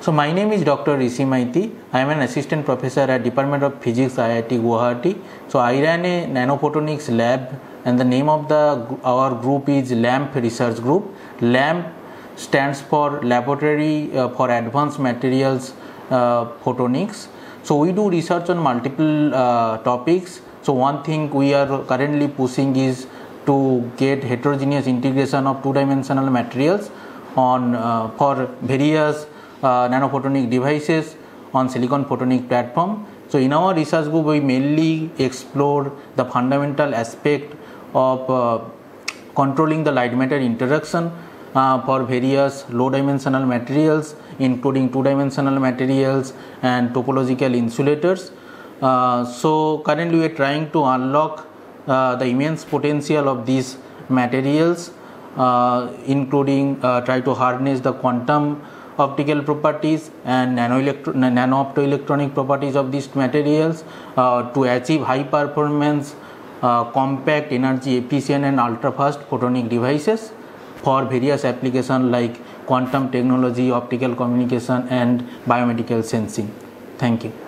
So my name is Dr. Rishi Maiti. I am an assistant professor at Department of Physics IIT Guwahati. So I ran a nanophotonics lab and the name of the our group is LAMP research group. LAMP stands for Laboratory uh, for Advanced Materials uh, Photonics. So we do research on multiple uh, topics. So one thing we are currently pushing is to get heterogeneous integration of two dimensional materials on uh, for various uh, nanophotonic devices on silicon photonic platform. So in our research group we mainly explore the fundamental aspect of uh, controlling the light matter interaction uh, for various low dimensional materials including two dimensional materials and topological insulators. Uh, so currently we are trying to unlock uh, the immense potential of these materials uh, including uh, try to harness the quantum optical properties and nano optoelectronic properties of these materials uh, to achieve high performance, uh, compact, energy efficient and ultra fast photonic devices for various applications like quantum technology, optical communication and biomedical sensing. Thank you.